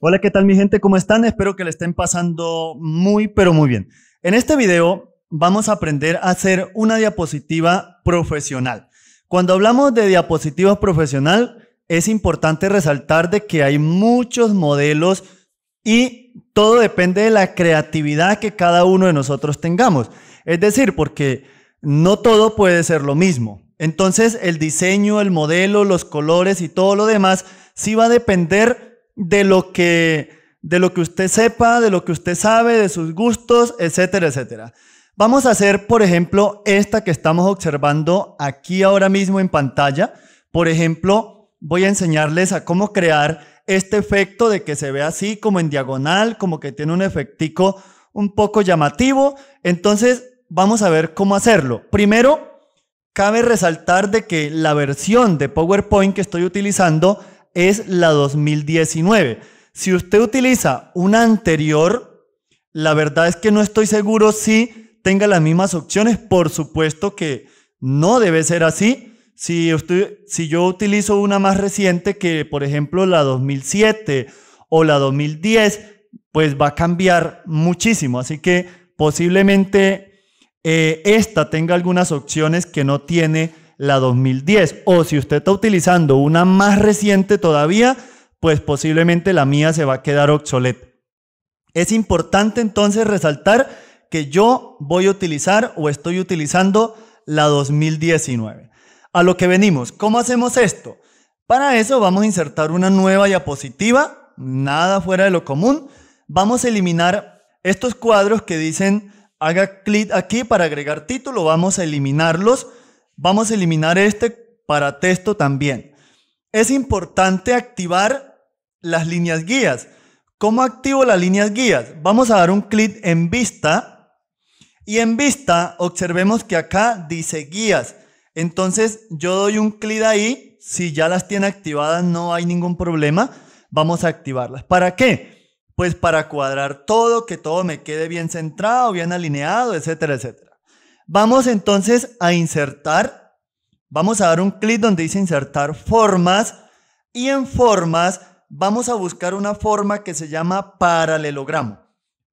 Hola, ¿qué tal mi gente? ¿Cómo están? Espero que le estén pasando muy, pero muy bien. En este video vamos a aprender a hacer una diapositiva profesional. Cuando hablamos de diapositiva profesional, es importante resaltar de que hay muchos modelos y todo depende de la creatividad que cada uno de nosotros tengamos. Es decir, porque no todo puede ser lo mismo. Entonces, el diseño, el modelo, los colores y todo lo demás sí va a depender de lo que de lo que usted sepa, de lo que usted sabe, de sus gustos, etcétera, etcétera. Vamos a hacer, por ejemplo, esta que estamos observando aquí ahora mismo en pantalla. Por ejemplo, voy a enseñarles a cómo crear este efecto de que se ve así como en diagonal, como que tiene un efectico un poco llamativo. Entonces, vamos a ver cómo hacerlo. Primero, cabe resaltar de que la versión de PowerPoint que estoy utilizando es la 2019. Si usted utiliza una anterior, la verdad es que no estoy seguro si tenga las mismas opciones. Por supuesto que no debe ser así. Si, si yo utilizo una más reciente que, por ejemplo, la 2007 o la 2010, pues va a cambiar muchísimo. Así que posiblemente eh, esta tenga algunas opciones que no tiene la 2010. O si usted está utilizando una más reciente todavía, pues posiblemente la mía se va a quedar obsoleta. Es importante entonces resaltar que yo voy a utilizar o estoy utilizando la 2019. A lo que venimos, ¿cómo hacemos esto? Para eso vamos a insertar una nueva diapositiva, nada fuera de lo común. Vamos a eliminar estos cuadros que dicen haga clic aquí para agregar título, vamos a eliminarlos Vamos a eliminar este para texto también. Es importante activar las líneas guías. ¿Cómo activo las líneas guías? Vamos a dar un clic en vista y en vista observemos que acá dice guías. Entonces yo doy un clic ahí, si ya las tiene activadas no hay ningún problema, vamos a activarlas. ¿Para qué? Pues para cuadrar todo, que todo me quede bien centrado, bien alineado, etcétera, etcétera. Vamos entonces a insertar. Vamos a dar un clic donde dice insertar formas. Y en formas vamos a buscar una forma que se llama paralelogramo.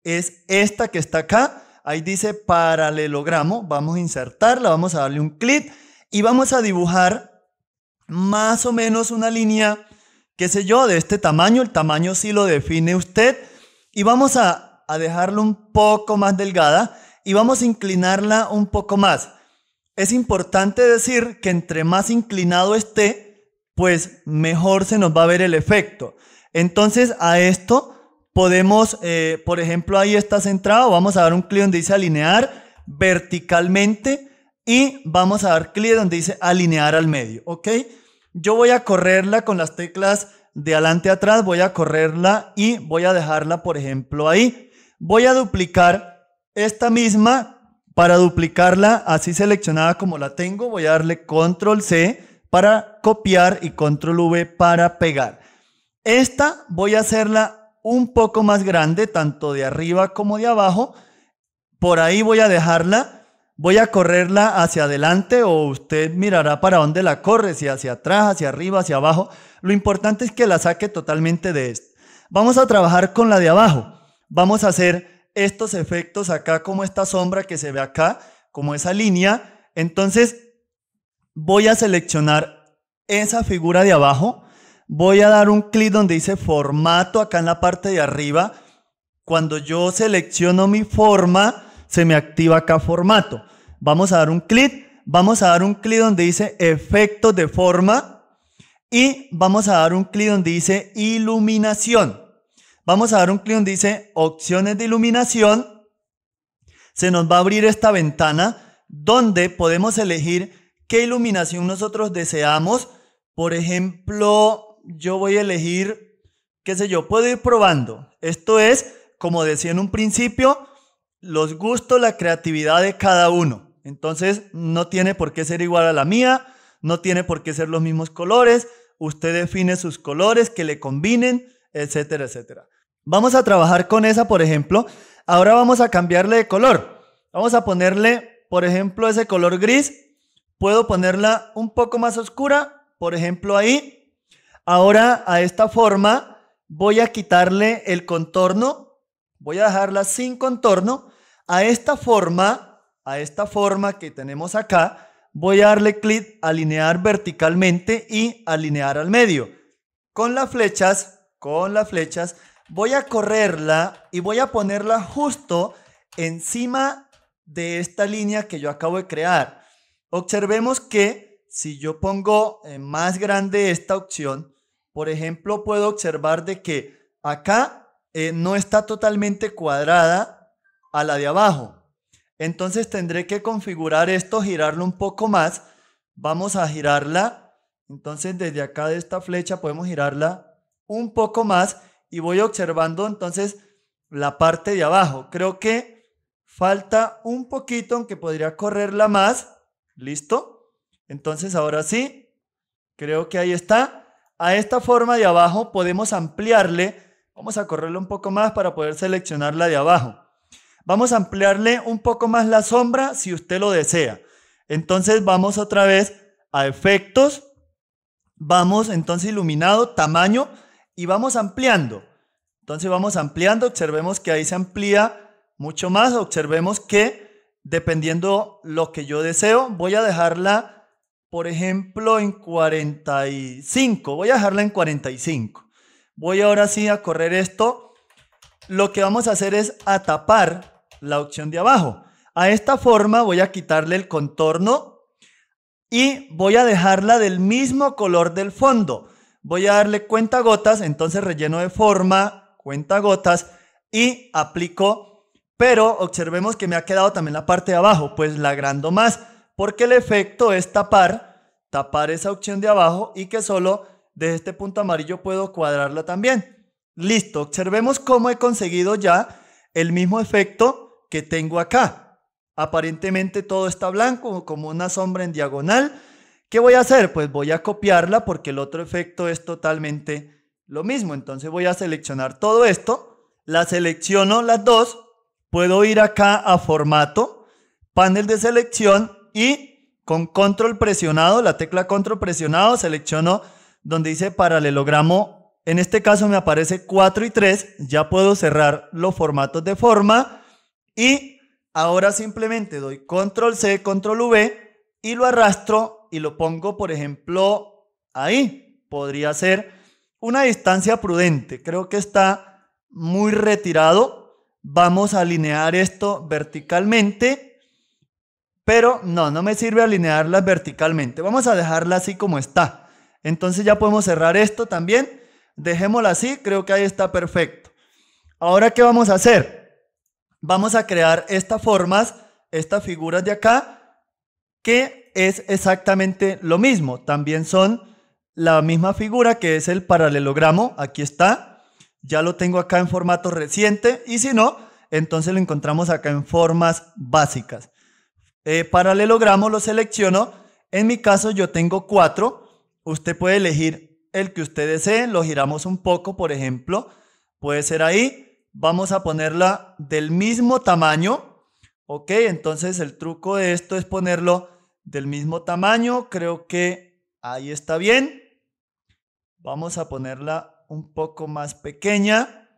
Es esta que está acá. Ahí dice paralelogramo. Vamos a insertarla, vamos a darle un clic y vamos a dibujar más o menos una línea, qué sé yo, de este tamaño. El tamaño sí lo define usted. Y vamos a, a dejarlo un poco más delgada y vamos a inclinarla un poco más. Es importante decir que entre más inclinado esté, pues mejor se nos va a ver el efecto. Entonces a esto podemos, eh, por ejemplo, ahí está centrado, vamos a dar un clic donde dice alinear verticalmente y vamos a dar clic donde dice alinear al medio, ¿ok? Yo voy a correrla con las teclas de adelante atrás, voy a correrla y voy a dejarla, por ejemplo, ahí. Voy a duplicar esta misma, para duplicarla así seleccionada como la tengo, voy a darle control C para copiar y control V para pegar. Esta voy a hacerla un poco más grande, tanto de arriba como de abajo. Por ahí voy a dejarla voy a correrla hacia adelante o usted mirará para dónde la corre, si hacia atrás, hacia arriba, hacia abajo. Lo importante es que la saque totalmente de esto. Vamos a trabajar con la de abajo. Vamos a hacer estos efectos acá, como esta sombra que se ve acá, como esa línea. Entonces voy a seleccionar esa figura de abajo, voy a dar un clic donde dice formato acá en la parte de arriba. Cuando yo selecciono mi forma, se me activa acá formato. Vamos a dar un clic, vamos a dar un clic donde dice efectos de forma y vamos a dar un clic donde dice iluminación. Vamos a dar un clic donde dice opciones de iluminación. Se nos va a abrir esta ventana donde podemos elegir qué iluminación nosotros deseamos. Por ejemplo, yo voy a elegir, qué sé yo, puedo ir probando. Esto es, como decía en un principio, los gustos, la creatividad de cada uno. Entonces, no tiene por qué ser igual a la mía, no tiene por qué ser los mismos colores. Usted define sus colores que le combinen, etcétera, etcétera. Vamos a trabajar con esa, por ejemplo. Ahora vamos a cambiarle de color. Vamos a ponerle, por ejemplo, ese color gris. Puedo ponerla un poco más oscura, por ejemplo, ahí. Ahora a esta forma voy a quitarle el contorno. Voy a dejarla sin contorno. A esta forma, a esta forma que tenemos acá, voy a darle clic alinear verticalmente y alinear al medio. Con las flechas, con las flechas, voy a correrla y voy a ponerla justo encima de esta línea que yo acabo de crear. Observemos que si yo pongo eh, más grande esta opción, por ejemplo, puedo observar de que acá eh, no está totalmente cuadrada a la de abajo. Entonces tendré que configurar esto, girarlo un poco más. Vamos a girarla. Entonces desde acá de esta flecha podemos girarla un poco más y voy observando entonces la parte de abajo. Creo que falta un poquito, aunque podría correrla más. ¿Listo? Entonces ahora sí, creo que ahí está. A esta forma de abajo podemos ampliarle. Vamos a correrle un poco más para poder seleccionarla de abajo. Vamos a ampliarle un poco más la sombra si usted lo desea. Entonces vamos otra vez a efectos. Vamos entonces iluminado, tamaño y vamos ampliando. Entonces vamos ampliando, observemos que ahí se amplía mucho más, observemos que dependiendo lo que yo deseo, voy a dejarla, por ejemplo, en 45, voy a dejarla en 45. Voy ahora sí a correr esto. Lo que vamos a hacer es a tapar la opción de abajo. A esta forma voy a quitarle el contorno y voy a dejarla del mismo color del fondo voy a darle cuenta gotas, entonces relleno de forma, cuenta gotas y aplico, pero observemos que me ha quedado también la parte de abajo, pues la agrando más, porque el efecto es tapar, tapar esa opción de abajo y que solo desde este punto amarillo puedo cuadrarla también. Listo, observemos cómo he conseguido ya el mismo efecto que tengo acá. Aparentemente todo está blanco, como una sombra en diagonal, ¿Qué voy a hacer? Pues voy a copiarla porque el otro efecto es totalmente lo mismo. Entonces voy a seleccionar todo esto, la selecciono las dos, puedo ir acá a formato, panel de selección y con control presionado, la tecla control presionado, selecciono donde dice paralelogramo. En este caso me aparece 4 y 3, ya puedo cerrar los formatos de forma y ahora simplemente doy control C, control V y lo arrastro y lo pongo, por ejemplo, ahí, podría ser una distancia prudente. Creo que está muy retirado. Vamos a alinear esto verticalmente, pero no, no me sirve alinearlas verticalmente. Vamos a dejarla así como está. Entonces ya podemos cerrar esto también. Dejémosla así, creo que ahí está perfecto. Ahora, ¿qué vamos a hacer? Vamos a crear estas formas, estas figuras de acá, que es exactamente lo mismo. También son la misma figura que es el paralelogramo. Aquí está. Ya lo tengo acá en formato reciente. Y si no, entonces lo encontramos acá en formas básicas. Eh, paralelogramo lo selecciono. En mi caso yo tengo cuatro. Usted puede elegir el que usted desee. Lo giramos un poco, por ejemplo. Puede ser ahí. Vamos a ponerla del mismo tamaño. Ok, entonces el truco de esto es ponerlo del mismo tamaño. Creo que ahí está bien. Vamos a ponerla un poco más pequeña.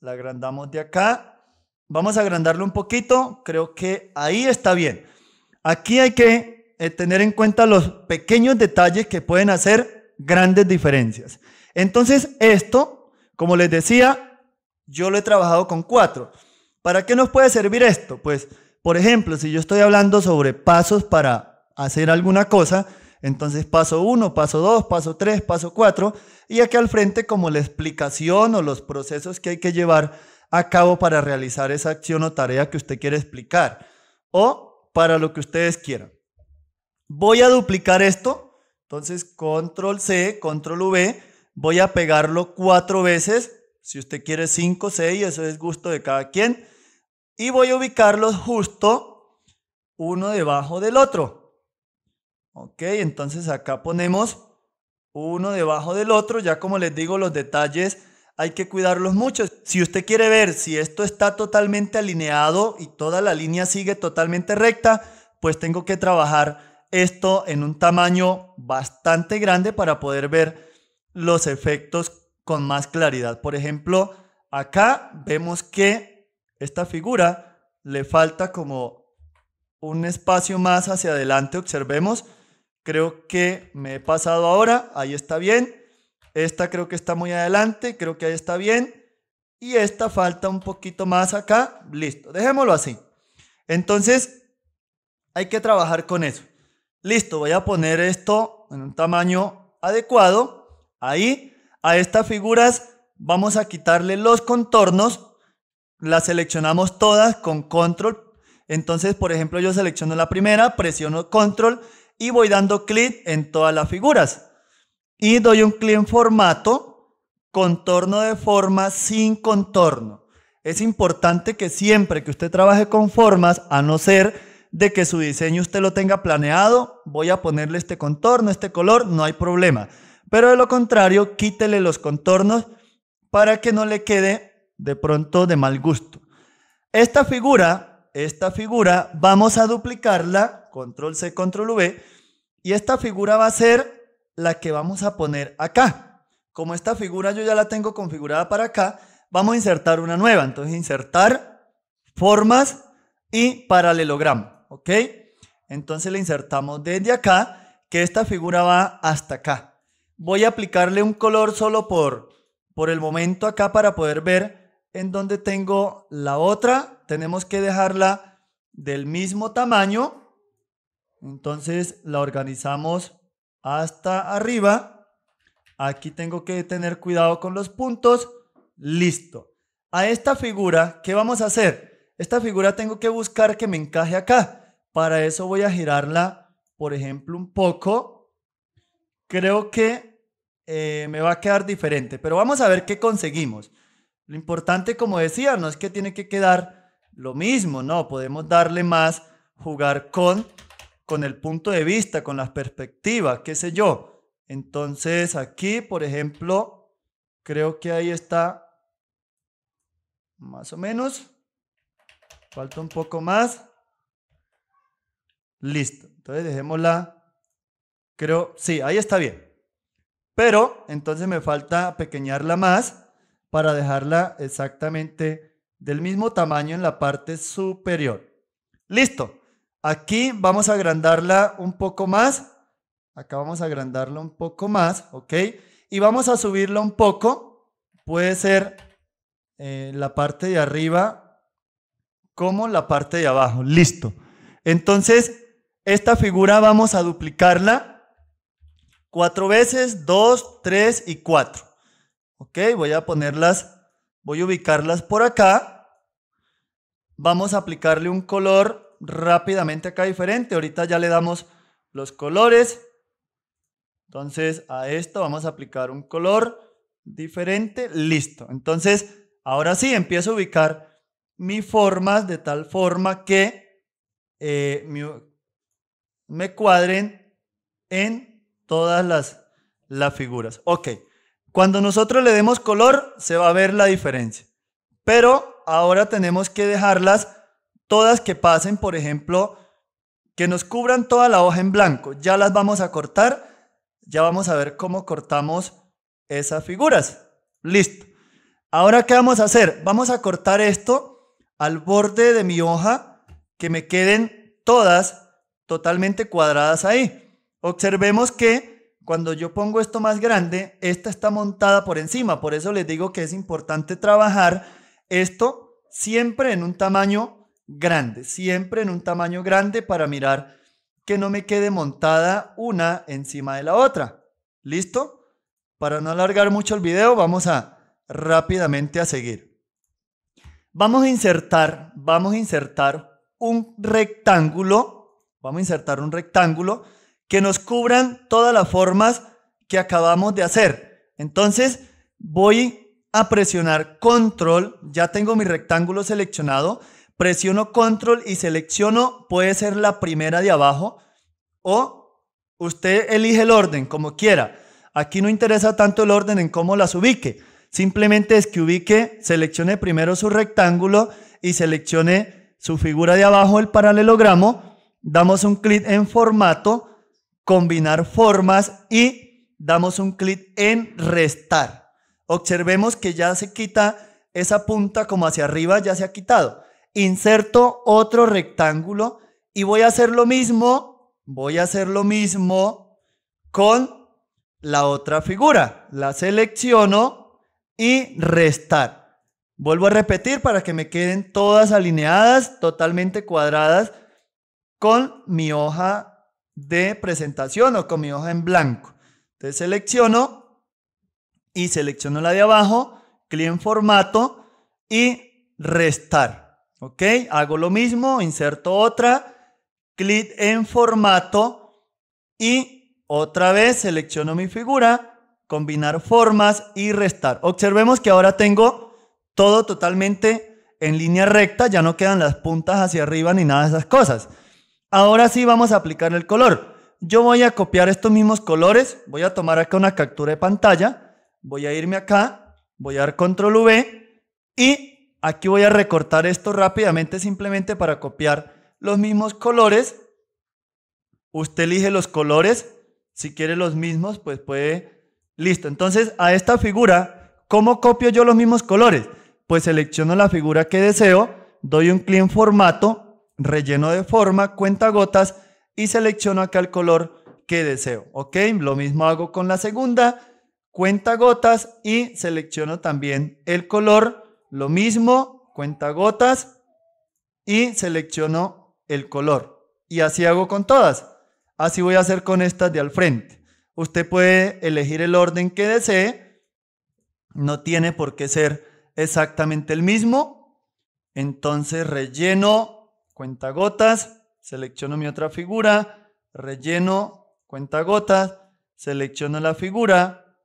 La agrandamos de acá. Vamos a agrandarlo un poquito. Creo que ahí está bien. Aquí hay que eh, tener en cuenta los pequeños detalles que pueden hacer grandes diferencias. Entonces, esto, como les decía, yo lo he trabajado con cuatro. ¿Para qué nos puede servir esto? Pues, por ejemplo, si yo estoy hablando sobre pasos para hacer alguna cosa, entonces paso 1, paso 2, paso 3, paso 4, y aquí al frente como la explicación o los procesos que hay que llevar a cabo para realizar esa acción o tarea que usted quiere explicar, o para lo que ustedes quieran. Voy a duplicar esto, entonces control C, control V, voy a pegarlo cuatro veces, si usted quiere 5, 6, eso es gusto de cada quien, y voy a ubicarlos justo uno debajo del otro. Ok, entonces acá ponemos uno debajo del otro. Ya como les digo, los detalles hay que cuidarlos mucho. Si usted quiere ver si esto está totalmente alineado y toda la línea sigue totalmente recta, pues tengo que trabajar esto en un tamaño bastante grande para poder ver los efectos con más claridad. Por ejemplo, acá vemos que esta figura le falta como un espacio más hacia adelante. Observemos creo que me he pasado ahora, ahí está bien. Esta creo que está muy adelante, creo que ahí está bien. Y esta falta un poquito más acá, listo, dejémoslo así. Entonces, hay que trabajar con eso. Listo, voy a poner esto en un tamaño adecuado. Ahí, a estas figuras vamos a quitarle los contornos. Las seleccionamos todas con control. Entonces, por ejemplo, yo selecciono la primera, presiono control y voy dando clic en todas las figuras. Y doy un clic en formato, contorno de forma sin contorno. Es importante que siempre que usted trabaje con formas, a no ser de que su diseño usted lo tenga planeado, voy a ponerle este contorno, este color, no hay problema. Pero de lo contrario, quítele los contornos para que no le quede de pronto de mal gusto. Esta figura, esta figura, vamos a duplicarla control C, control V. Y esta figura va a ser la que vamos a poner acá. Como esta figura yo ya la tengo configurada para acá, vamos a insertar una nueva. Entonces insertar formas y paralelogramo, ¿ok? Entonces le insertamos desde acá, que esta figura va hasta acá. Voy a aplicarle un color solo por, por el momento acá para poder ver en dónde tengo la otra. Tenemos que dejarla del mismo tamaño entonces la organizamos hasta arriba. Aquí tengo que tener cuidado con los puntos. Listo. A esta figura, ¿qué vamos a hacer? Esta figura tengo que buscar que me encaje acá. Para eso voy a girarla, por ejemplo, un poco. Creo que eh, me va a quedar diferente, pero vamos a ver qué conseguimos. Lo importante, como decía, no es que tiene que quedar lo mismo, no, podemos darle más, jugar con con el punto de vista, con las perspectivas, qué sé yo. Entonces aquí, por ejemplo, creo que ahí está más o menos. Falta un poco más. Listo. Entonces dejémosla. Creo, sí, ahí está bien. Pero entonces me falta pequeñarla más para dejarla exactamente del mismo tamaño en la parte superior. Listo. Aquí vamos a agrandarla un poco más. Acá vamos a agrandarla un poco más, ¿ok? Y vamos a subirla un poco. Puede ser eh, la parte de arriba como la parte de abajo. Listo. Entonces, esta figura vamos a duplicarla cuatro veces, dos, tres y cuatro. ¿Ok? Voy a ponerlas, voy a ubicarlas por acá. Vamos a aplicarle un color rápidamente acá diferente. Ahorita ya le damos los colores. Entonces a esto vamos a aplicar un color diferente. Listo. Entonces ahora sí empiezo a ubicar mis formas de tal forma que eh, me cuadren en todas las, las figuras. Ok. Cuando nosotros le demos color se va a ver la diferencia. Pero ahora tenemos que dejarlas todas que pasen, por ejemplo, que nos cubran toda la hoja en blanco. Ya las vamos a cortar, ya vamos a ver cómo cortamos esas figuras. Listo. Ahora, ¿qué vamos a hacer? Vamos a cortar esto al borde de mi hoja, que me queden todas totalmente cuadradas ahí. Observemos que cuando yo pongo esto más grande, esta está montada por encima. Por eso les digo que es importante trabajar esto siempre en un tamaño grande, siempre en un tamaño grande para mirar que no me quede montada una encima de la otra. ¿Listo? Para no alargar mucho el video, vamos a rápidamente a seguir. Vamos a insertar, vamos a insertar un rectángulo, vamos a insertar un rectángulo que nos cubran todas las formas que acabamos de hacer. Entonces, voy a presionar control, ya tengo mi rectángulo seleccionado presiono control y selecciono, puede ser la primera de abajo o usted elige el orden como quiera. Aquí no interesa tanto el orden en cómo las ubique. Simplemente es que ubique, seleccione primero su rectángulo y seleccione su figura de abajo, el paralelogramo. Damos un clic en formato, combinar formas y damos un clic en restar. Observemos que ya se quita esa punta como hacia arriba, ya se ha quitado inserto otro rectángulo y voy a hacer lo mismo, voy a hacer lo mismo con la otra figura. La selecciono y restar. Vuelvo a repetir para que me queden todas alineadas, totalmente cuadradas con mi hoja de presentación o con mi hoja en blanco. Entonces selecciono y selecciono la de abajo, clic en formato y restar. ¿Ok? Hago lo mismo, inserto otra, clic en formato y otra vez selecciono mi figura, combinar formas y restar. Observemos que ahora tengo todo totalmente en línea recta, ya no quedan las puntas hacia arriba ni nada de esas cosas. Ahora sí vamos a aplicar el color. Yo voy a copiar estos mismos colores, voy a tomar acá una captura de pantalla, voy a irme acá, voy a dar control V y Aquí voy a recortar esto rápidamente simplemente para copiar los mismos colores. Usted elige los colores. Si quiere los mismos, pues puede... Listo. Entonces, a esta figura, ¿cómo copio yo los mismos colores? Pues selecciono la figura que deseo, doy un clic en formato, relleno de forma, cuenta gotas y selecciono acá el color que deseo. Ok, lo mismo hago con la segunda, cuenta gotas y selecciono también el color lo mismo, cuenta gotas y selecciono el color. Y así hago con todas. Así voy a hacer con estas de al frente. Usted puede elegir el orden que desee. No tiene por qué ser exactamente el mismo. Entonces relleno cuenta gotas, selecciono mi otra figura, relleno cuenta gotas, selecciono la figura,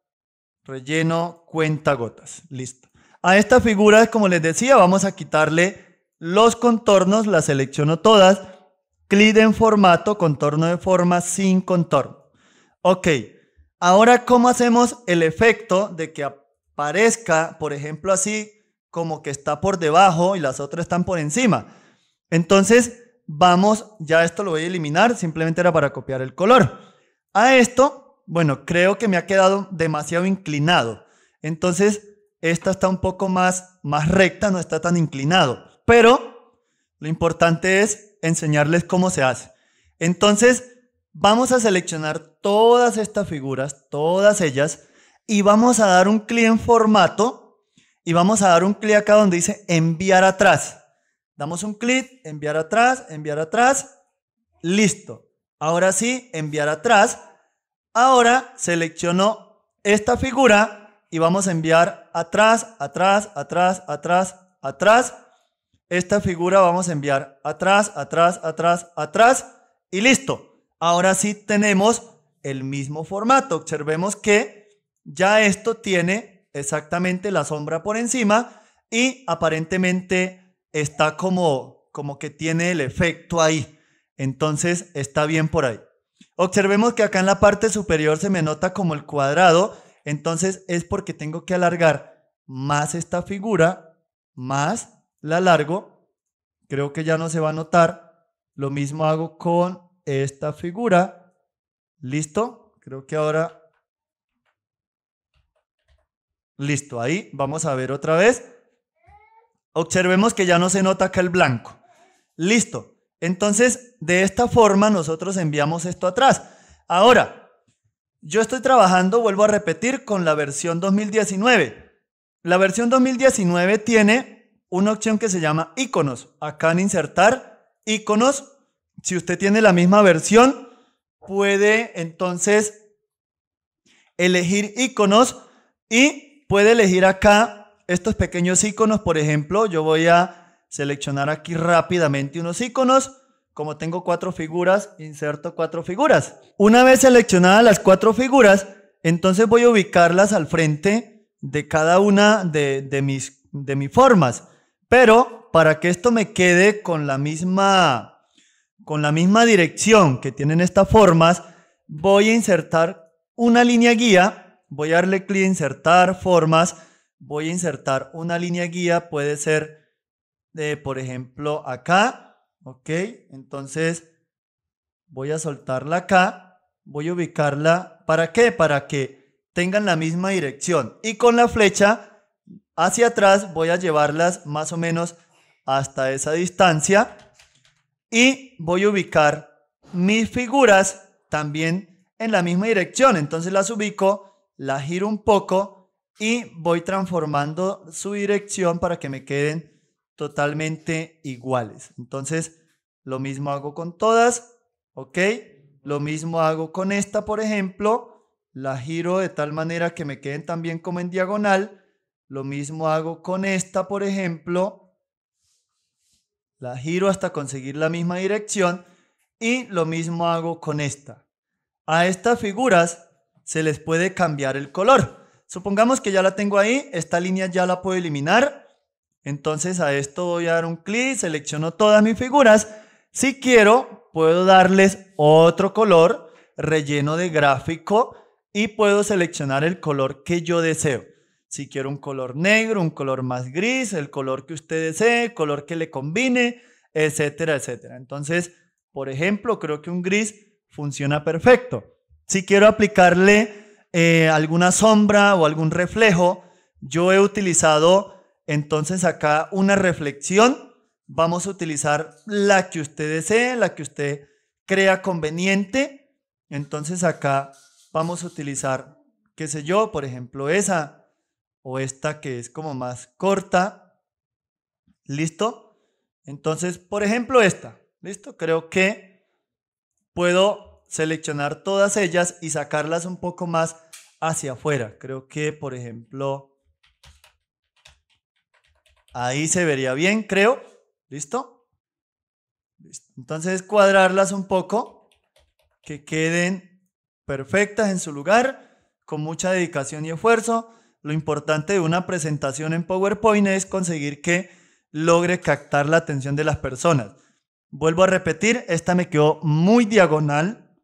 relleno cuenta gotas, Listo. A estas figuras, como les decía, vamos a quitarle los contornos, las selecciono todas, clic en formato, contorno de forma sin contorno. Ok, ahora cómo hacemos el efecto de que aparezca, por ejemplo, así, como que está por debajo y las otras están por encima. Entonces, vamos, ya esto lo voy a eliminar, simplemente era para copiar el color. A esto, bueno, creo que me ha quedado demasiado inclinado. Entonces, esta está un poco más, más recta, no está tan inclinado. Pero lo importante es enseñarles cómo se hace. Entonces, vamos a seleccionar todas estas figuras, todas ellas, y vamos a dar un clic en formato y vamos a dar un clic acá donde dice enviar atrás. Damos un clic, enviar atrás, enviar atrás, listo. Ahora sí, enviar atrás. Ahora selecciono esta figura y vamos a enviar atrás, atrás, atrás, atrás, atrás. Esta figura vamos a enviar atrás, atrás, atrás, atrás y listo. Ahora sí tenemos el mismo formato. Observemos que ya esto tiene exactamente la sombra por encima y aparentemente está como, como que tiene el efecto ahí. Entonces está bien por ahí. Observemos que acá en la parte superior se me nota como el cuadrado entonces es porque tengo que alargar más esta figura, más la largo. Creo que ya no se va a notar. Lo mismo hago con esta figura. ¿Listo? Creo que ahora... Listo, ahí vamos a ver otra vez. Observemos que ya no se nota acá el blanco. Listo. Entonces, de esta forma nosotros enviamos esto atrás. Ahora, yo estoy trabajando, vuelvo a repetir, con la versión 2019. La versión 2019 tiene una opción que se llama iconos. Acá en insertar iconos, si usted tiene la misma versión, puede entonces elegir iconos y puede elegir acá estos pequeños iconos. Por ejemplo, yo voy a seleccionar aquí rápidamente unos iconos como tengo cuatro figuras, inserto cuatro figuras. Una vez seleccionadas las cuatro figuras, entonces voy a ubicarlas al frente de cada una de, mis, de mis formas. Pero para que esto me quede con la misma, con la misma dirección que tienen estas formas, voy a insertar una línea guía, voy a darle clic insertar formas, voy a insertar una línea guía, puede ser, de, eh, por ejemplo, acá, ¿Ok? Entonces, voy a soltarla acá, voy a ubicarla, ¿para qué? Para que tengan la misma dirección. Y con la flecha hacia atrás voy a llevarlas más o menos hasta esa distancia y voy a ubicar mis figuras también en la misma dirección. Entonces las ubico, las giro un poco y voy transformando su dirección para que me queden totalmente iguales. Entonces, lo mismo hago con todas, ¿ok? Lo mismo hago con esta, por ejemplo. La giro de tal manera que me queden también como en diagonal. Lo mismo hago con esta, por ejemplo. La giro hasta conseguir la misma dirección. Y lo mismo hago con esta. A estas figuras se les puede cambiar el color. Supongamos que ya la tengo ahí. Esta línea ya la puedo eliminar. Entonces a esto voy a dar un clic, selecciono todas mis figuras si quiero, puedo darles otro color, relleno de gráfico y puedo seleccionar el color que yo deseo. Si quiero un color negro, un color más gris, el color que usted desee, el color que le combine, etcétera, etcétera. Entonces, por ejemplo, creo que un gris funciona perfecto. Si quiero aplicarle eh, alguna sombra o algún reflejo, yo he utilizado entonces acá una reflexión Vamos a utilizar la que usted desee, la que usted crea conveniente. Entonces acá vamos a utilizar, qué sé yo, por ejemplo, esa o esta que es como más corta. ¿Listo? Entonces, por ejemplo, esta. ¿Listo? Creo que puedo seleccionar todas ellas y sacarlas un poco más hacia afuera. Creo que, por ejemplo, ahí se vería bien, creo. ¿Listo? Entonces cuadrarlas un poco, que queden perfectas en su lugar, con mucha dedicación y esfuerzo. Lo importante de una presentación en PowerPoint es conseguir que logre captar la atención de las personas. Vuelvo a repetir, esta me quedó muy diagonal,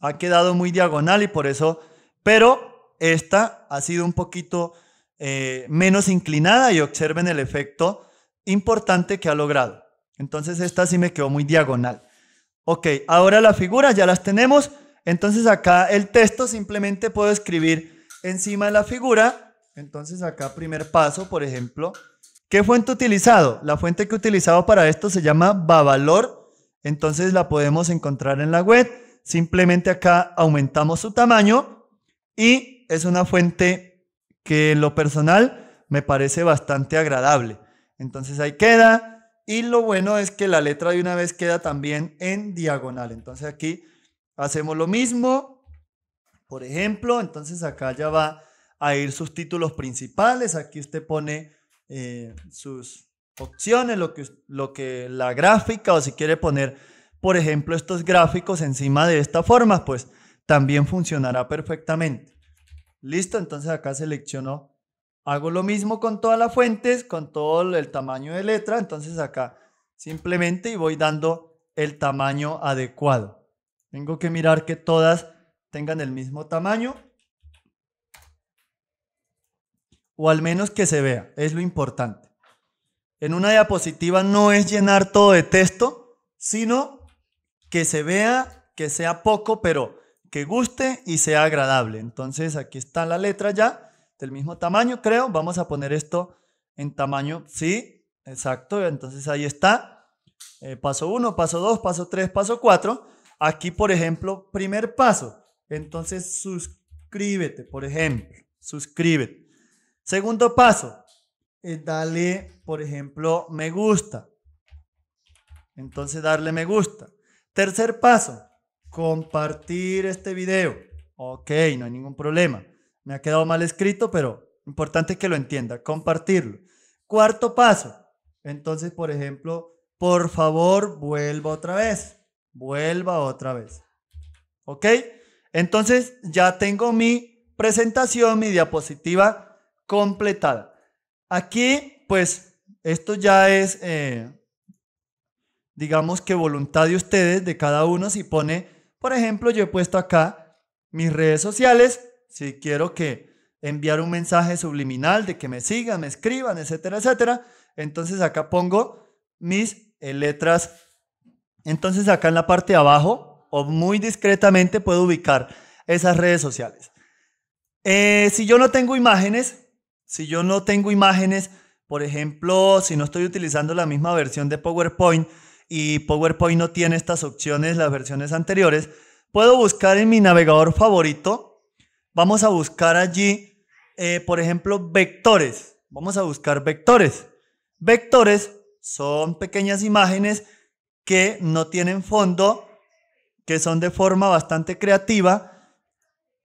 ha quedado muy diagonal y por eso, pero esta ha sido un poquito eh, menos inclinada y observen el efecto importante que ha logrado. Entonces esta sí me quedó muy diagonal. Ok, ahora las figuras ya las tenemos. Entonces acá el texto simplemente puedo escribir encima de la figura. Entonces acá primer paso, por ejemplo. ¿Qué fuente utilizado? La fuente que he utilizado para esto se llama Bavalor. Entonces la podemos encontrar en la web. Simplemente acá aumentamos su tamaño y es una fuente que en lo personal me parece bastante agradable. Entonces ahí queda. Y lo bueno es que la letra de una vez queda también en diagonal. Entonces aquí hacemos lo mismo. Por ejemplo, entonces acá ya va a ir sus títulos principales. Aquí usted pone eh, sus opciones, lo que, lo que la gráfica o si quiere poner, por ejemplo, estos gráficos encima de esta forma, pues también funcionará perfectamente. Listo, entonces acá seleccionó, Hago lo mismo con todas las fuentes, con todo el tamaño de letra. Entonces acá simplemente y voy dando el tamaño adecuado. Tengo que mirar que todas tengan el mismo tamaño. O al menos que se vea, es lo importante. En una diapositiva no es llenar todo de texto, sino que se vea, que sea poco, pero que guste y sea agradable. Entonces aquí está la letra ya del mismo tamaño, creo. Vamos a poner esto en tamaño, sí, exacto. Entonces ahí está. Eh, paso 1, paso 2, paso 3, paso 4. Aquí, por ejemplo, primer paso. Entonces suscríbete, por ejemplo. Suscríbete. Segundo paso, eh, dale, por ejemplo, me gusta. Entonces darle me gusta. Tercer paso, compartir este video. Ok, no hay ningún problema. Me ha quedado mal escrito, pero importante que lo entienda, compartirlo. Cuarto paso. Entonces, por ejemplo, por favor, vuelva otra vez. Vuelva otra vez. ¿Ok? Entonces, ya tengo mi presentación, mi diapositiva completada. Aquí, pues, esto ya es, eh, digamos que voluntad de ustedes, de cada uno. Si pone, por ejemplo, yo he puesto acá mis redes sociales, si quiero que enviar un mensaje subliminal de que me sigan, me escriban, etcétera, etcétera, entonces acá pongo mis eh, letras. Entonces acá en la parte de abajo o muy discretamente puedo ubicar esas redes sociales. Eh, si yo no tengo imágenes, si yo no tengo imágenes, por ejemplo, si no estoy utilizando la misma versión de PowerPoint y PowerPoint no tiene estas opciones, las versiones anteriores, puedo buscar en mi navegador favorito Vamos a buscar allí, eh, por ejemplo, vectores. Vamos a buscar vectores. Vectores son pequeñas imágenes que no tienen fondo, que son de forma bastante creativa,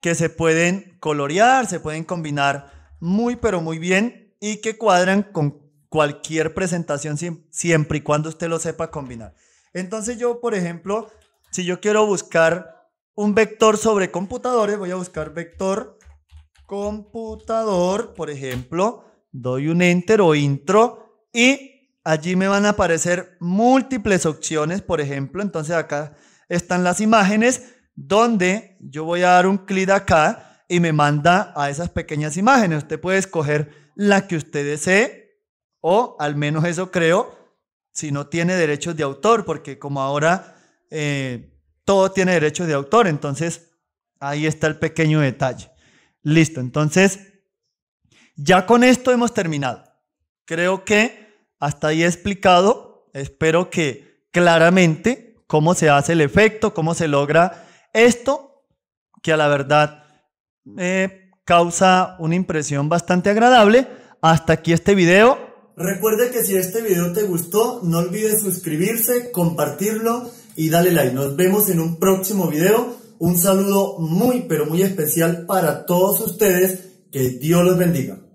que se pueden colorear, se pueden combinar muy, pero muy bien y que cuadran con cualquier presentación siempre y cuando usted lo sepa combinar. Entonces yo, por ejemplo, si yo quiero buscar un vector sobre computadores. Voy a buscar vector computador, por ejemplo. Doy un enter o intro y allí me van a aparecer múltiples opciones, por ejemplo. Entonces acá están las imágenes donde yo voy a dar un clic acá y me manda a esas pequeñas imágenes. Usted puede escoger la que usted desee o al menos eso creo si no tiene derechos de autor, porque como ahora... Eh, todo tiene derecho de autor. Entonces, ahí está el pequeño detalle. Listo, entonces, ya con esto hemos terminado. Creo que hasta ahí he explicado, espero que claramente cómo se hace el efecto, cómo se logra esto, que a la verdad eh, causa una impresión bastante agradable. Hasta aquí este video. Recuerde que si este video te gustó, no olvides suscribirse, compartirlo y dale like. Nos vemos en un próximo video. Un saludo muy, pero muy especial para todos ustedes. Que Dios los bendiga.